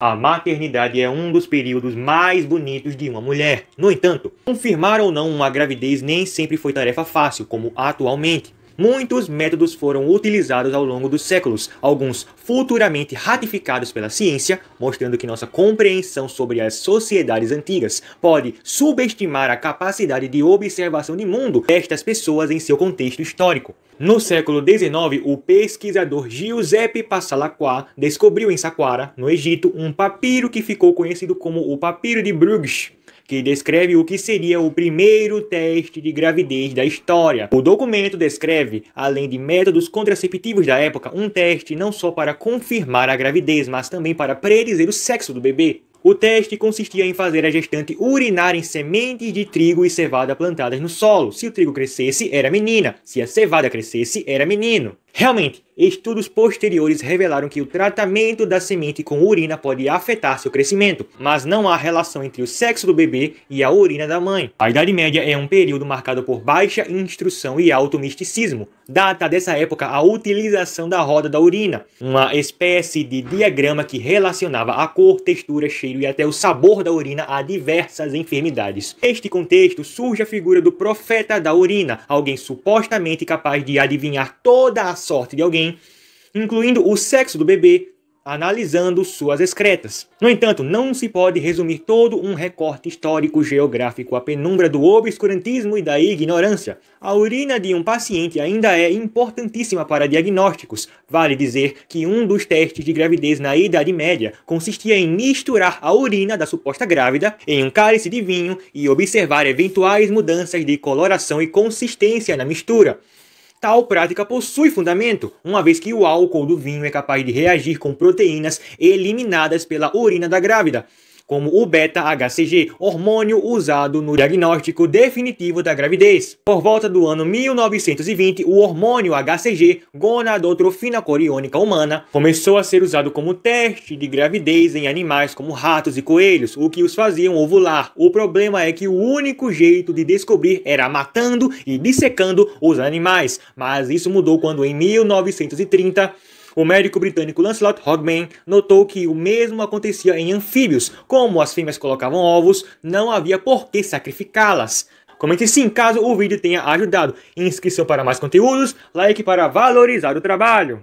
A maternidade é um dos períodos mais bonitos de uma mulher. No entanto, confirmar ou não uma gravidez nem sempre foi tarefa fácil, como atualmente muitos métodos foram utilizados ao longo dos séculos, alguns futuramente ratificados pela ciência, mostrando que nossa compreensão sobre as sociedades antigas pode subestimar a capacidade de observação de mundo destas pessoas em seu contexto histórico. No século XIX, o pesquisador Giuseppe Passalacqua descobriu em Saqqara, no Egito, um papiro que ficou conhecido como o Papiro de Bruges que descreve o que seria o primeiro teste de gravidez da história. O documento descreve, além de métodos contraceptivos da época, um teste não só para confirmar a gravidez, mas também para predizer o sexo do bebê. O teste consistia em fazer a gestante urinar em sementes de trigo e cevada plantadas no solo. Se o trigo crescesse, era menina. Se a cevada crescesse, era menino. Realmente, estudos posteriores revelaram que o tratamento da semente com urina pode afetar seu crescimento, mas não há relação entre o sexo do bebê e a urina da mãe. A Idade Média é um período marcado por baixa instrução e alto misticismo. Data dessa época a utilização da roda da urina, uma espécie de diagrama que relacionava a cor, textura, cheiro e até o sabor da urina a diversas enfermidades. Neste contexto surge a figura do profeta da urina, alguém supostamente capaz de adivinhar toda a sorte de alguém, incluindo o sexo do bebê, analisando suas excretas. No entanto, não se pode resumir todo um recorte histórico geográfico à penumbra do obscurantismo e da ignorância. A urina de um paciente ainda é importantíssima para diagnósticos. Vale dizer que um dos testes de gravidez na Idade Média consistia em misturar a urina da suposta grávida em um cálice de vinho e observar eventuais mudanças de coloração e consistência na mistura. Tal prática possui fundamento, uma vez que o álcool do vinho é capaz de reagir com proteínas eliminadas pela urina da grávida como o beta-HCG, hormônio usado no diagnóstico definitivo da gravidez. Por volta do ano 1920, o hormônio HCG, gonadotrofina coriônica humana, começou a ser usado como teste de gravidez em animais como ratos e coelhos, o que os faziam ovular. O problema é que o único jeito de descobrir era matando e dissecando os animais, mas isso mudou quando em 1930 o médico britânico Lancelot Hogman notou que o mesmo acontecia em anfíbios, como as fêmeas colocavam ovos, não havia por que sacrificá-las. Comente sim caso o vídeo tenha ajudado. Inscrição para mais conteúdos, like para valorizar o trabalho.